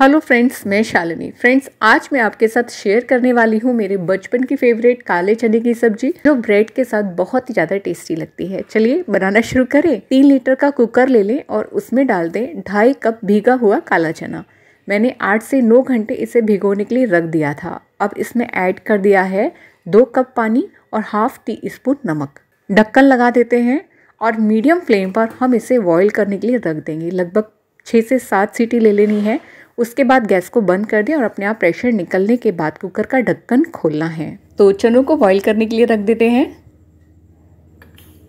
hello friends मैं Shalini friends आज मैं आपके साथ शेयर करने वाली हूँ मेरे बचपन की फेवरेट काले चने की सब्जी जो ब्रेड के साथ बहुत ही ज़्यादा टेस्टी लगती है चलिए बनाना शुरू करें तीन लीटर का कुकर ले लें और उसमें डाल दें ढाई कप भीगा हुआ काला चना मैंने आठ से नौ घंटे इसे भिगोने के लिए रख दिया था अब इसमें ऐड कर दिया है दो कप पानी और हाफ टी स्पून नमक ढक्कन लगा देते हैं और मीडियम फ्लेम पर हम इसे बॉयल करने के लिए रख देंगे लगभग छः से सात सीटी ले लेनी है उसके बाद गैस को बंद कर दें और अपने आप प्रेशर निकलने के बाद कुकर का ढक्कन खोलना है तो चनों को बॉईल करने के लिए रख देते हैं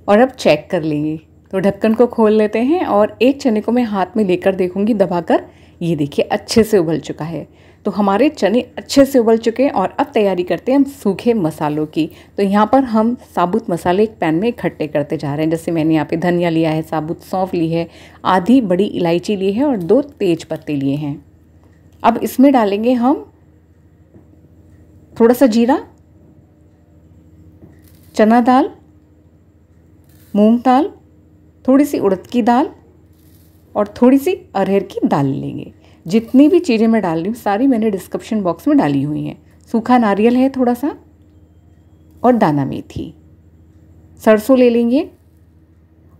और अब चेक कर लेंगे तो ढक्कन को खोल लेते हैं और एक चने को मैं हाथ में लेकर देखूंगी दबाकर ये देखिए अच्छे से उबल चुका है तो हमारे चने अच्छे से उबल चुके हैं और अब तैयारी करते हैं हम सूखे मसालों की तो यहाँ पर हम साबुत मसाले एक पैन में इकट्ठे करते जा रहे हैं जैसे मैंने यहाँ पे धनिया लिया है साबुत सौंफ ली है आधी बड़ी इलायची ली है और दो तेज पत्ते लिए हैं अब इसमें डालेंगे हम थोड़ा सा जीरा चना दाल मूंग दाल थोड़ी सी उड़द की दाल और थोड़ी सी अरहर की दाल लेंगे जितनी भी चीज़ें मैं डाल रही हूँ सारी मैंने डिस्क्रिप्शन बॉक्स में डाली हुई हैं सूखा नारियल है थोड़ा सा और दाना मेथी सरसों ले लेंगे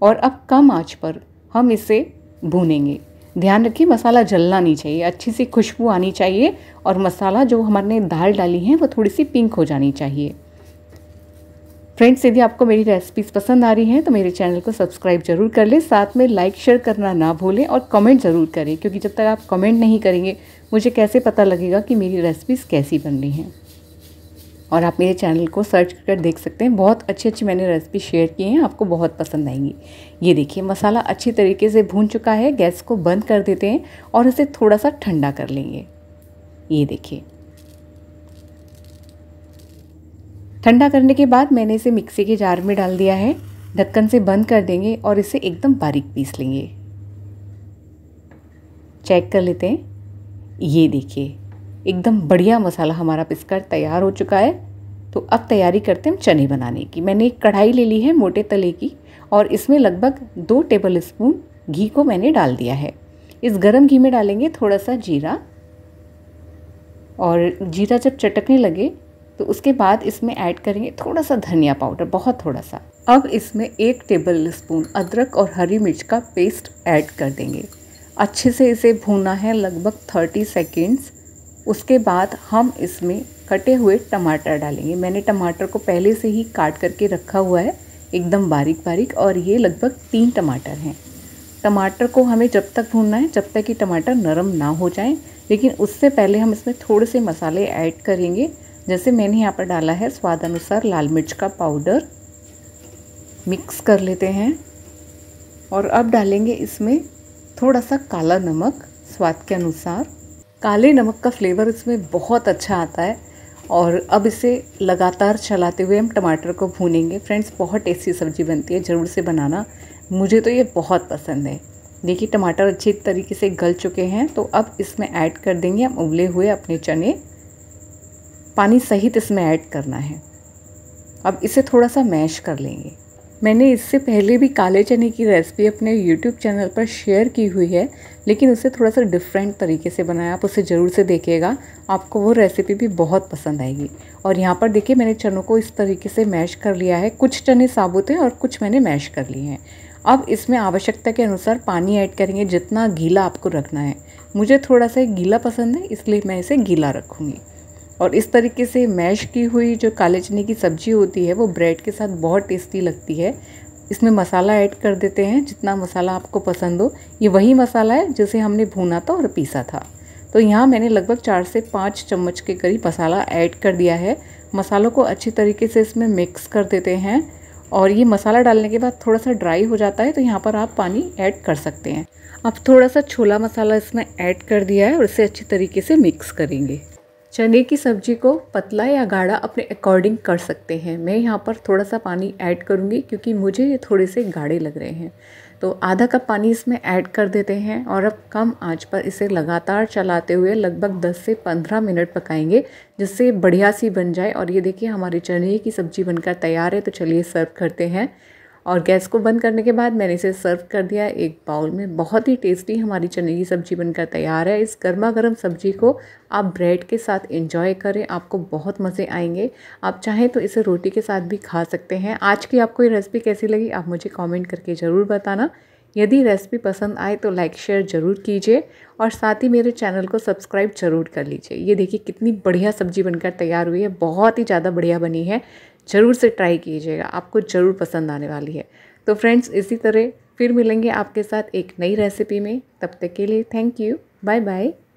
और अब कम आंच पर हम इसे भूनेंगे ध्यान रखिए मसाला जलना नहीं चाहिए अच्छी सी खुशबू आनी चाहिए और मसाला जो हमारे दाल डाली है वो थोड़ी सी पिंक हो जानी चाहिए फ्रेंड्स यदि आपको मेरी रेसिपीज़ पसंद आ रही हैं तो मेरे चैनल को सब्सक्राइब जरूर कर लें साथ में लाइक शेयर करना ना भूलें और कमेंट ज़रूर करें क्योंकि जब तक आप कमेंट नहीं करेंगे मुझे कैसे पता लगेगा कि मेरी रेसिपीज़ कैसी बन रही हैं और आप मेरे चैनल को सर्च कर देख सकते हैं बहुत अच्छी अच्छी मैंने रेसिपी शेयर की हैं आपको बहुत पसंद आएंगी ये देखिए मसाला अच्छी तरीके से भून चुका है गैस को बंद कर देते हैं और इसे थोड़ा सा ठंडा कर लेंगे ये देखिए ठंडा करने के बाद मैंने इसे मिक्सी के जार में डाल दिया है ढक्कन से बंद कर देंगे और इसे एकदम बारीक पीस लेंगे चेक कर लेते हैं ये देखिए एकदम बढ़िया मसाला हमारा पिसकर तैयार हो चुका है तो अब तैयारी करते हैं हम चने बनाने की मैंने एक कढ़ाई ले ली है मोटे तले की और इसमें लगभग दो टेबल स्पून घी को मैंने डाल दिया है इस गरम घी में डालेंगे थोड़ा सा जीरा और जीरा जब चटकने लगे तो उसके बाद इसमें ऐड करेंगे थोड़ा सा धनिया पाउडर बहुत थोड़ा सा अब इसमें एक टेबल स्पून अदरक और हरी मिर्च का पेस्ट ऐड कर देंगे अच्छे से इसे भूनना है लगभग थर्टी सेकेंड्स उसके बाद हम इसमें कटे हुए टमाटर डालेंगे मैंने टमाटर को पहले से ही काट करके रखा हुआ है एकदम बारीक बारीक और ये लगभग तीन टमाटर हैं टमाटर को हमें जब तक भूनना है जब तक कि टमाटर नरम ना हो जाए लेकिन उससे पहले हम इसमें थोड़े से मसाले ऐड करेंगे जैसे मैंने यहाँ पर डाला है स्वाद अनुसार लाल मिर्च का पाउडर मिक्स कर लेते हैं और अब डालेंगे इसमें थोड़ा सा काला नमक स्वाद के अनुसार काले नमक का फ्लेवर इसमें बहुत अच्छा आता है और अब इसे लगातार चलाते हुए हम टमाटर को भूनेंगे फ्रेंड्स बहुत टेस्टी सब्ज़ी बनती है ज़रूर से बनाना मुझे तो ये बहुत पसंद है देखिए टमाटर अच्छी तरीके से गल चुके हैं तो अब इसमें ऐड कर देंगे हम उबले हुए अपने चने पानी सहित इसमें ऐड करना है अब इसे थोड़ा सा मैश कर लेंगे मैंने इससे पहले भी काले चने की रेसिपी अपने यूट्यूब चैनल पर शेयर की हुई है लेकिन उसे थोड़ा सा डिफरेंट तरीके से बनाया आप उसे ज़रूर से देखिएगा आपको वो रेसिपी भी बहुत पसंद आएगी और यहाँ पर देखिए मैंने चनों को इस तरीके से मैश कर लिया है कुछ चने साबुत हैं और कुछ मैंने मैश कर लिए हैं अब इसमें आवश्यकता के अनुसार पानी ऐड करेंगे जितना गीला आपको रखना है मुझे थोड़ा सा गीला पसंद है इसलिए मैं इसे गीला रखूँगी और इस तरीके से मैश की हुई जो काले चने की सब्ज़ी होती है वो ब्रेड के साथ बहुत टेस्टी लगती है इसमें मसाला ऐड कर देते हैं जितना मसाला आपको पसंद हो ये वही मसाला है जिसे हमने भूना था और पीसा था तो यहाँ मैंने लगभग चार से पाँच चम्मच के करीब मसाला ऐड कर दिया है मसालों को अच्छी तरीके से इसमें मिक्स कर देते हैं और ये मसाला डालने के बाद थोड़ा सा ड्राई हो जाता है तो यहाँ पर आप पानी ऐड कर सकते हैं अब थोड़ा सा छोला मसाला इसमें ऐड कर दिया है और इसे अच्छी तरीके से मिक्स करेंगे चने की सब्ज़ी को पतला या गाढ़ा अपने अकॉर्डिंग कर सकते हैं मैं यहाँ पर थोड़ा सा पानी ऐड करूँगी क्योंकि मुझे ये थोड़े से गाढ़े लग रहे हैं तो आधा कप पानी इसमें ऐड कर देते हैं और अब कम आंच पर इसे लगातार चलाते हुए लगभग 10 से 15 मिनट पकाएंगे जिससे बढ़िया सी बन जाए और ये देखिए हमारी चने की सब्ज़ी बनकर तैयार है तो चलिए सर्व करते हैं और गैस को बंद करने के बाद मैंने इसे सर्व कर दिया एक बाउल में बहुत ही टेस्टी हमारी चने की सब्ज़ी बनकर तैयार है इस गर्मा गर्म सब्ज़ी को आप ब्रेड के साथ एंजॉय करें आपको बहुत मज़े आएंगे आप चाहें तो इसे रोटी के साथ भी खा सकते हैं आज की आपको ये रेसिपी कैसी लगी आप मुझे कॉमेंट करके ज़रूर बताना यदि रेसिपी पसंद आए तो लाइक शेयर ज़रूर कीजिए और साथ ही मेरे चैनल को सब्सक्राइब ज़रूर कर लीजिए ये देखिए कितनी बढ़िया सब्ज़ी बनकर तैयार हुई है बहुत ही ज़्यादा बढ़िया बनी है ज़रूर से ट्राई कीजिएगा आपको ज़रूर पसंद आने वाली है तो फ्रेंड्स इसी तरह फिर मिलेंगे आपके साथ एक नई रेसिपी में तब तक के लिए थैंक यू बाय बाय